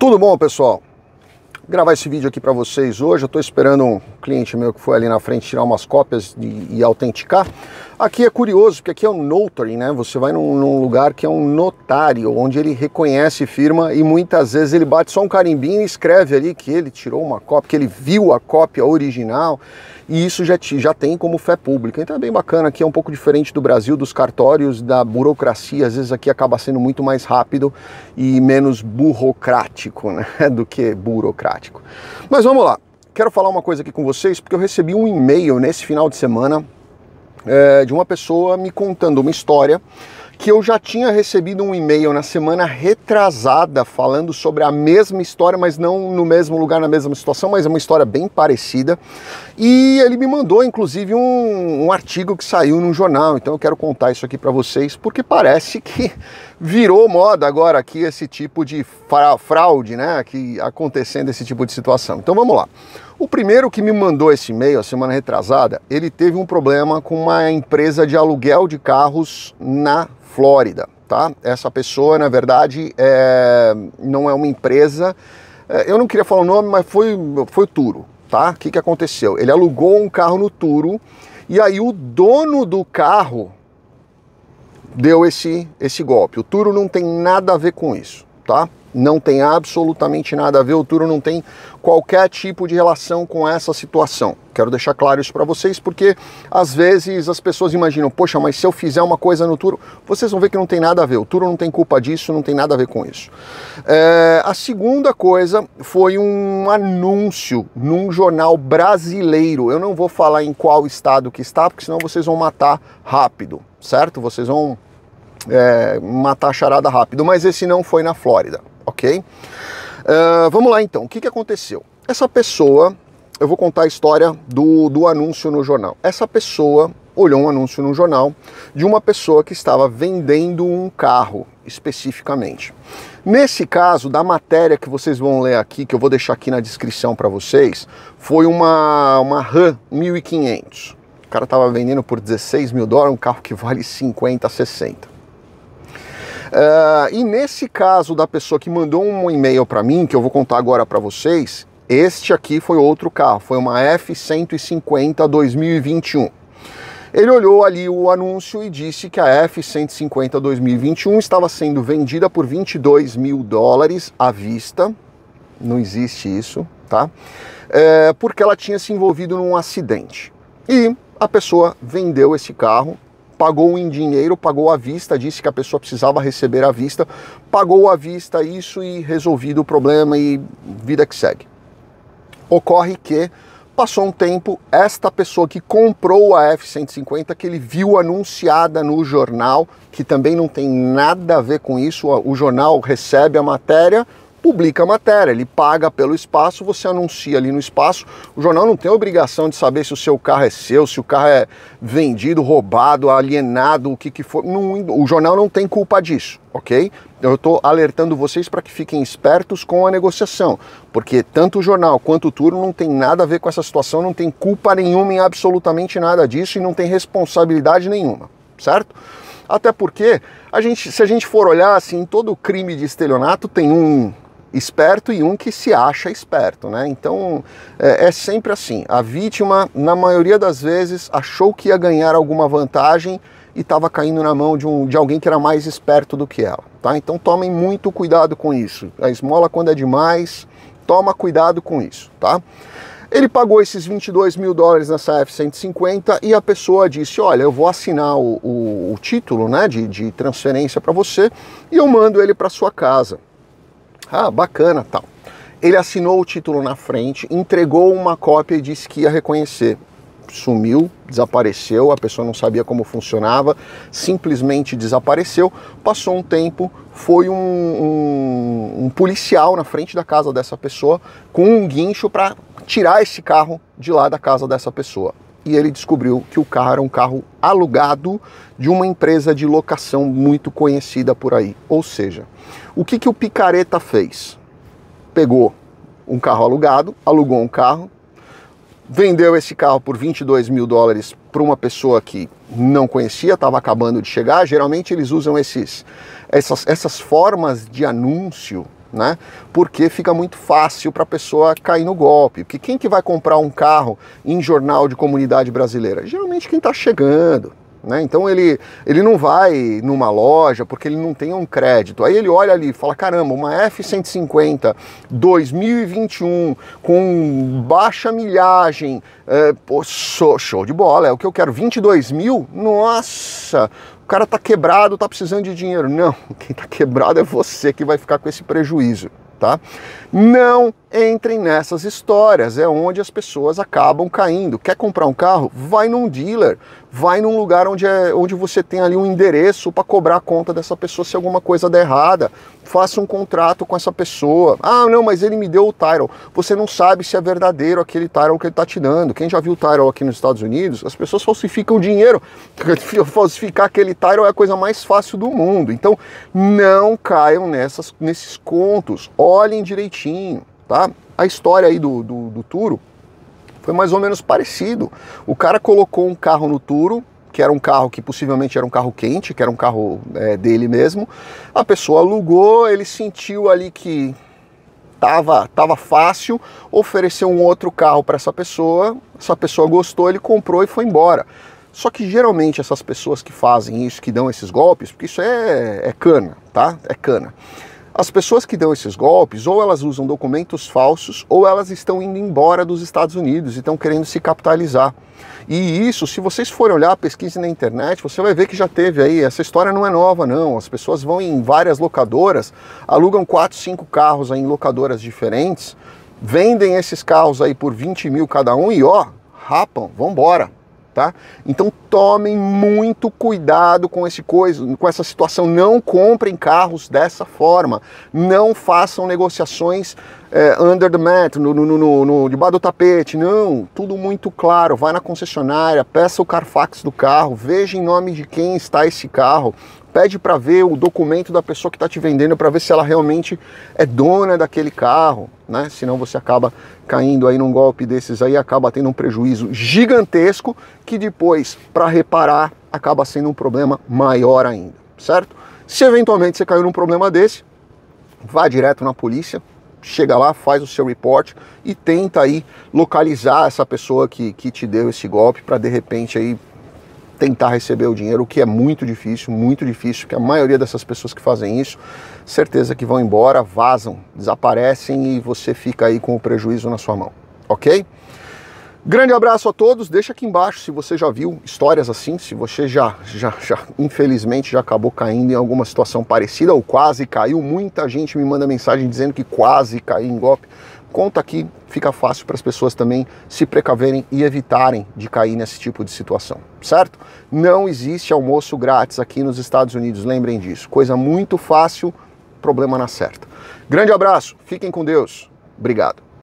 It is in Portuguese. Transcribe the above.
Tudo bom, pessoal? Vou gravar esse vídeo aqui para vocês hoje. Eu estou esperando um cliente meu que foi ali na frente tirar umas cópias e autenticar. Aqui é curioso, porque aqui é um notary, né? Você vai num, num, lugar que é um notário, onde ele reconhece firma e muitas vezes ele bate só um carimbinho e escreve ali que ele tirou uma cópia, que ele viu a cópia original e isso já, te, já tem como fé pública. Então é bem bacana aqui, é um pouco diferente do Brasil, dos cartórios, da burocracia, às vezes aqui acaba sendo muito mais rápido e menos burocrático, né, do que burocrático. Mas vamos lá, quero falar uma coisa aqui com vocês, porque eu recebi um e-mail nesse final de semana é, de uma pessoa me contando uma história que eu já tinha recebido um e-mail na semana retrasada falando sobre a mesma história, mas não no mesmo lugar, na mesma situação, mas é uma história bem parecida. E ele me mandou, inclusive, um, um artigo que saiu num jornal. Então eu quero contar isso aqui para vocês, porque parece que virou moda agora aqui esse tipo de fraude, né? Aqui acontecendo esse tipo de situação. Então vamos lá. O primeiro que me mandou esse e-mail a semana retrasada, ele teve um problema com uma empresa de aluguel de carros na Flórida, tá? Essa pessoa, na verdade, é... não é uma empresa. É, eu não queria falar o nome, mas foi foi Turo, tá? O que, que aconteceu? Ele alugou um carro no Turo e aí o dono do carro deu esse, esse golpe. O Turo não tem nada a ver com isso, tá? não tem absolutamente nada a ver, o Turo não tem qualquer tipo de relação com essa situação. Quero deixar claro isso para vocês, porque às vezes as pessoas imaginam, poxa, mas se eu fizer uma coisa no Turo, vocês vão ver que não tem nada a ver, o Turo não tem culpa disso, não tem nada a ver com isso. É, a segunda coisa foi um anúncio num jornal brasileiro, eu não vou falar em qual estado que está, porque senão vocês vão matar rápido, certo? Vocês vão... É, matar a charada rápido, mas esse não foi na Flórida ok? Uh, vamos lá então, o que, que aconteceu? Essa pessoa, eu vou contar a história do, do anúncio no jornal. Essa pessoa olhou um anúncio no jornal de uma pessoa que estava vendendo um carro especificamente. Nesse caso, da matéria que vocês vão ler aqui, que eu vou deixar aqui na descrição para vocês, foi uma, uma RAM 1500. O cara estava vendendo por 16 mil dólares um carro que vale 50, 60. Uh, e nesse caso da pessoa que mandou um e-mail para mim, que eu vou contar agora para vocês, este aqui foi outro carro, foi uma F-150 2021. Ele olhou ali o anúncio e disse que a F-150 2021 estava sendo vendida por 22 mil dólares à vista. Não existe isso, tá? É, porque ela tinha se envolvido num acidente. E a pessoa vendeu esse carro pagou em dinheiro, pagou à vista, disse que a pessoa precisava receber à vista, pagou à vista isso e resolvido o problema e vida que segue. Ocorre que passou um tempo, esta pessoa que comprou a F-150, que ele viu anunciada no jornal, que também não tem nada a ver com isso, o jornal recebe a matéria, publica a matéria, ele paga pelo espaço, você anuncia ali no espaço. O jornal não tem obrigação de saber se o seu carro é seu, se o carro é vendido, roubado, alienado, o que, que for. Não, o jornal não tem culpa disso, ok? Eu estou alertando vocês para que fiquem espertos com a negociação, porque tanto o jornal quanto o turno não tem nada a ver com essa situação, não tem culpa nenhuma em absolutamente nada disso e não tem responsabilidade nenhuma, certo? Até porque a gente, se a gente for olhar assim, todo crime de estelionato tem um esperto e um que se acha esperto, né? Então é, é, sempre assim. A vítima, na maioria das vezes, achou que ia ganhar alguma vantagem e estava caindo na mão de, um, de alguém que era mais esperto do que ela, tá? Então tomem muito cuidado com isso. A esmola quando é demais, toma cuidado com isso, tá? Ele pagou esses 22 mil dólares nessa F-150 e a pessoa disse: Olha, eu vou assinar o, o, o título né, de, de transferência para você e eu mando ele para sua casa. Ah, bacana, tal. Ele assinou o título na frente, entregou uma cópia e disse que ia reconhecer. Sumiu, desapareceu, a pessoa não sabia como funcionava, simplesmente desapareceu. Passou um tempo, foi um, um, um policial na frente da casa dessa pessoa com um guincho para tirar esse carro de lá da casa dessa pessoa e ele descobriu que o carro era um carro alugado de uma empresa de locação muito conhecida por aí. Ou seja, o que, que o picareta fez? Pegou um carro alugado, alugou um carro, vendeu esse carro por 22 mil dólares para uma pessoa que não conhecia, estava acabando de chegar. Geralmente eles usam esses, essas, essas formas de anúncio né? Porque fica muito fácil para a pessoa cair no golpe. Porque quem que vai comprar um carro em jornal de comunidade brasileira? Geralmente quem está chegando. Né? Então ele, ele não vai numa loja porque ele não tem um crédito. Aí ele olha ali e fala: caramba, uma F-150 2021 com baixa milhagem, é, pô, show, show de bola, é o que eu quero, 22 mil? Nossa, cara tá quebrado, tá precisando de dinheiro. Não, quem tá quebrado é você que vai ficar com esse prejuízo tá? Não entrem nessas histórias, é onde as pessoas acabam caindo. Quer comprar um carro? Vai num dealer, vai num lugar onde, é, onde você tem ali um endereço para cobrar a conta dessa pessoa se alguma coisa der errada. Faça um contrato com essa pessoa. Ah, não, mas ele me deu o title Você não sabe se é verdadeiro aquele title que ele está te dando. Quem já viu o Tyrol aqui nos Estados Unidos, as pessoas falsificam dinheiro. Falsificar aquele title é a coisa mais fácil do mundo. Então, não caiam nessas, nesses contos. Ó, olhem direitinho, tá? A história aí do, do, do Turo foi mais ou menos parecido. O cara colocou um carro no Turo, que era um carro que possivelmente era um carro quente, que era um carro é, dele mesmo. A pessoa alugou, ele sentiu ali que tava, tava fácil, ofereceu um outro carro para essa pessoa, essa pessoa gostou, ele comprou e foi embora. Só que geralmente essas pessoas que fazem isso, que dão esses golpes, porque isso é, é cana, tá? É cana. As pessoas que dão esses golpes, ou elas usam documentos falsos, ou elas estão indo embora dos Estados Unidos e estão querendo se capitalizar. E isso, se vocês forem olhar a pesquisa na internet, você vai ver que já teve aí. Essa história não é nova, não. As pessoas vão em várias locadoras, alugam quatro, cinco carros aí em locadoras diferentes, vendem esses carros aí por 20 mil cada um e ó, rapam, vambora tá? Então tomem muito cuidado com esse coisa, com essa situação. Não comprem carros dessa forma. Não façam negociações é, under the mat, no, no, no, no, debaixo do tapete. Não, tudo muito claro. Vai na concessionária, peça o Carfax do carro, veja em nome de quem está esse carro, pede para ver o documento da pessoa que está te vendendo para ver se ela realmente é dona daquele carro, né? Senão você acaba caindo aí num golpe desses aí, acaba tendo um prejuízo gigantesco que depois para reparar acaba sendo um problema maior ainda, certo? Se eventualmente você caiu num problema desse, vá direto na polícia, chega lá, faz o seu report e tenta aí localizar essa pessoa que, que te deu esse golpe para de repente aí tentar receber o dinheiro, o que é muito difícil, muito difícil, que a maioria dessas pessoas que fazem isso, certeza que vão embora, vazam, desaparecem e você fica aí com o prejuízo na sua mão, ok? Grande abraço a todos, deixa aqui embaixo se você já viu histórias assim, se você já, já, já, infelizmente, já acabou caindo em alguma situação parecida ou quase caiu. Muita gente me manda mensagem dizendo que quase caiu em golpe conta aqui, fica fácil para as pessoas também se precaverem e evitarem de cair nesse tipo de situação, certo? Não existe almoço grátis aqui nos Estados Unidos, lembrem disso. Coisa muito fácil, problema na certa. Grande abraço, fiquem com Deus. Obrigado.